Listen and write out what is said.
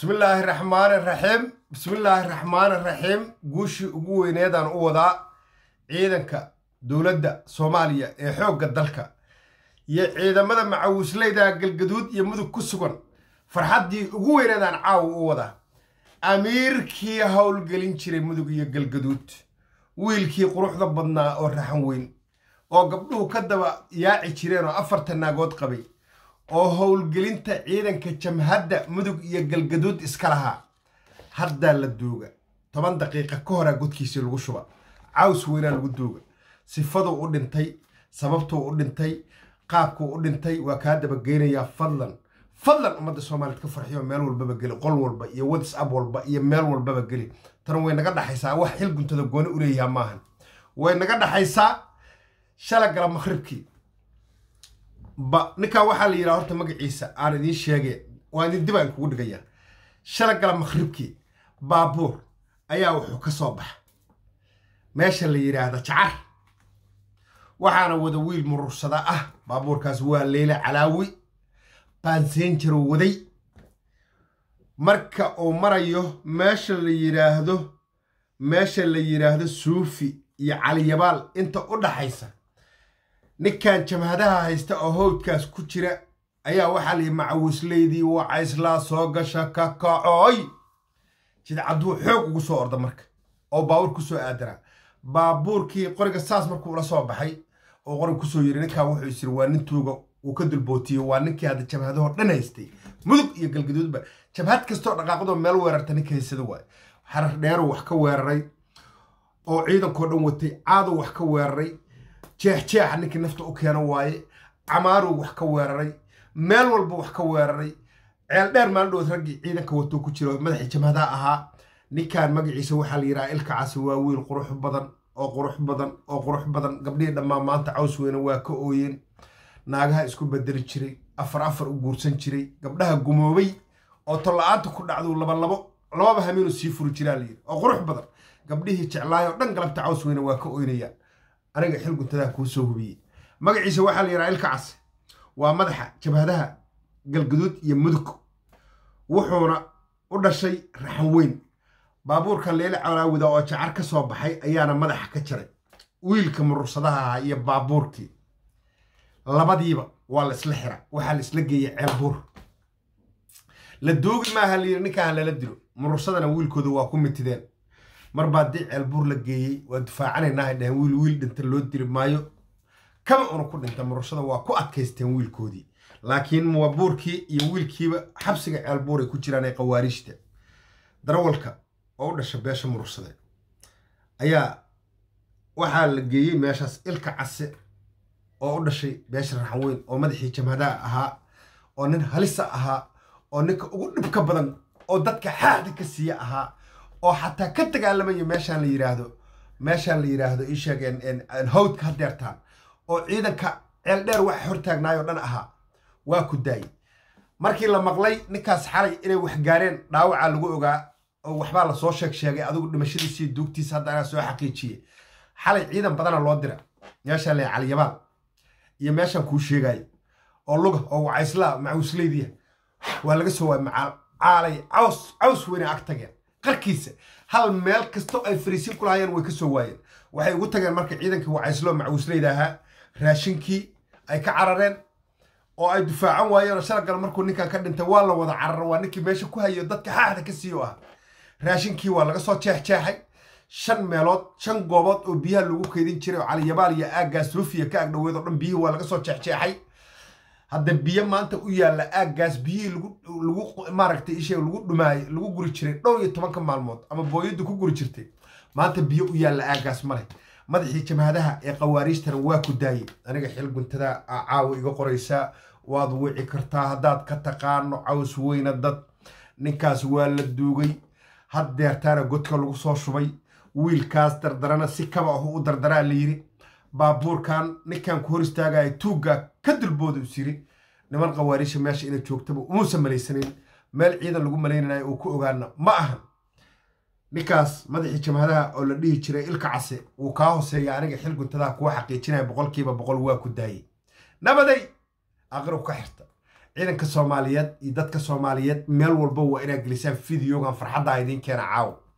bismillaahi raxmaan raxiim bismillaahi raxmaan raxiim guushii ugu weyneedaan u wadaa ciidanka dowladda soomaaliya ee xoogga dalka iyo ciidamada macawisleyda galgaduud iyo mudug ku sugan farxaddii ugu weyneedaan caawa u wadaa amiirkii howlgelin jiray mudug iyo galgaduud wiilkii quruxda badnaa oo raxan weyn oo gabdhuhu ka daba yaaci jireen oo afarta naagood qabay oo howlgelinta ciidanka jamhadda mudug iyo galgaduud iska lahaa haddaa la duuga toban daqiiqa ka horaa ah godkiisii lagu shuba caws weynaa lagu duuga sifaduu u dhintay sababtuu u dhintay qaabkuu u dhintay waa kaa dabageynayaa fadlan fadlan ummadda soomaaliyed ka farxiyo meel walbaba geli qol walba iyo whatsap walba iyo meel walbaba geli tan way naga dhaxaysaa wax xil guntada gooni u leeyaha maahan way naga dhaxaysaa shala gala ninkaa waxaa la yidhaha horta magaciisa aan idiin sheege waa idin dib aan kugu dhigaya shala gala maqhribkii baabuur ayaa wuxuu ka soo baxa meesha la yidhaahda jacar waxaana wada wiil muruursada ah baabuurkaas waa leyla calaawi baansenjaro waday marka uu marayo meesha la yidhaahdo meesha la yidhaahdo suufi iyo caliyabaal inta u dhaxaysa ninkan jamhadaha haysta oo howdkaas ku jira ayaa waxaa layihi macawisleydii wacayslaa soo gasha ka kacooy jidcadduu xoog ugu soo orda marka oo baabuur ku soo aadanaa baabuurkii qoriga saas markuu ula soo baxay oo qorig kusoo yiri ninkan wuxuu isiri waa nin tuuga uu ka dulbootiyey waa ninkii hadda jabhadahoo dhan haystay mudug iyo galgaduudba jabhad kastoo dhaqaaqadoo meel weerarta ninka haysada waay xarar dheeruu wax ka weeraray oo ciidankoo dhan watay caaduu wax ka weeraray jeexjeexa ninkii nafta u keena waaye camaaruu wax ka weeraray meel walba wax ka weeraray ceel dheer maaldhood raggii ciidanka watoo ku jira madaxii jamhadaha ahaa ninkan magaciisa waxaa la yidhaha ilkacaasi waa wiil qurux badan oo qurux badan oo qurux badan gabdhihii dhammaan maanta caws weyne waa ka ooyeen naagaha isku bedeli jiray afar afar u guursan jiray gabdhaha gumoobay oo tolla-aanta ku dhacduu labalabo lababa hamiinu sii furi jiraa la layidhi oo qurux badan gabdhihii oo dhan galabta caws weyne waa ka ooynayaan aniga xil guntadaha kuu soo hubiyey magaciisa waxaa la yidhaha ilkacas waa madaxa jabhadaha galguduud iyo mudug wuxuuna u dhashay raxan weyn baabuurka leele calaawida oo jacar ka soo baxay ayaana madaxa ka jaray wiilka murursadaha ahaa iyo baabuurkii labadiiba waa la isla xira waxaa la isla geeyay ceelbuur la doogi maaha la yidhi ninkahan lala dilo murursadana wiilkooda waa ku mitideen marbaa ceel buur la geeyey waa dufaacanayna hay dhaheen wiil wiil dhinta loo diri maayo kama una ku dhinta murushada waa ku adkaysteen wiilkoodii laakiin waa buurkii iyo wiilkiiba xabsiga ceel buur ay ku jiraan ee khawaariijta darawalka oo u dhasha beesha murushade ayaa waxaa la geeyey meeshaas ilka case oo u dhashay beesha raxaweyn oo madaxii jamhadaha ahaa oo nin halisa ahaa oo ninka ugu dhibka badan oo dadka xaadi ka siiya ahaa oo xataa ka dagaalamayo meeshaan la yidhaahdo meeshaan la yidhaahdo isheegeen hawdka ha deertaan oo ciidanka ceeldheer wax hortaagnaayoo dhan ahaa waa ku daayey markii la maqlay ninkaas xalay inay wax gaareen dhaawacaa lagu ogaa oo waxbaa lasoo sheeg sheegay adugu dhimashadiisiiyo duugtiisa hadda anaa soo xaqiijiyey xalay ciidan badana loo dira meeshaan le caliyabaan iyo meeshaan kuu sheegaayo oo luga oo wacaysla macuusleydiya waa laga soo waay macaalay caws caws weyne ag tageen qarkiisa hal meel kastoo ay fariisiin ku lahaayeen way ka soo waayeen waxay ugu tageen marka ciidankii wacaysloo macuusleyda ahaa raashinkii ay ka carareen oo ay dufaacan waayeen oo sharagal markuu ninkan ka dhintay waa la wada cararan waa ninkii meesha ku hayo dadka xaaxda ka siiyo ah raashinkii waa laga soo jeexjeexay shan meelood shan goobood oo biyaha lagu keydin jiray oo caliyabaal iyo aaggaas suufiya ka agdhoweed oo dhan biyihii waa laga soo jeexjeexay hadda biyo maanta u yaalla aaggaas biyihii lagu maaragtay ishe lagu dhumaayey lagu guri jiray dhowr iyo tobanka maalmood ama booyadda ku guri jirtay maanta biyo u yaalla aaggaas male madaxii jabhadaha ee qawaariishtana waa ku daayay aniga xil guntada aa caawa iga qoraysaa waad wici kartaa haddaad ka taqaano caws weyna dad ninkaas waa la duugay haddeertaana godka lagu soo shubay wiilkaas dardarana si kaba ah u dardaraa la yidhi baabuurkan ninkan ku hor istaagaya tuugga ka dulbooda dulboodus yiri niman khawaarisha meesha inay joogtaba umuusan malaysanayn meel ciidan lagu malaynanayo uu ku ogaana ma ahan ninkaas madaxii jamhadaha oo la dhihi jiray ilka case wuu kaa hoseeya aniga xil guntadaha kuwa xaqiijinaya boqolkiiba boqol waa ku daayay nabaday aqrigu ka xirta ciidanka soomaaliyeed iyo dadka soomaaliyeed meel walba waa inaad gelisaan videogan farxaddaa idiin keena caawa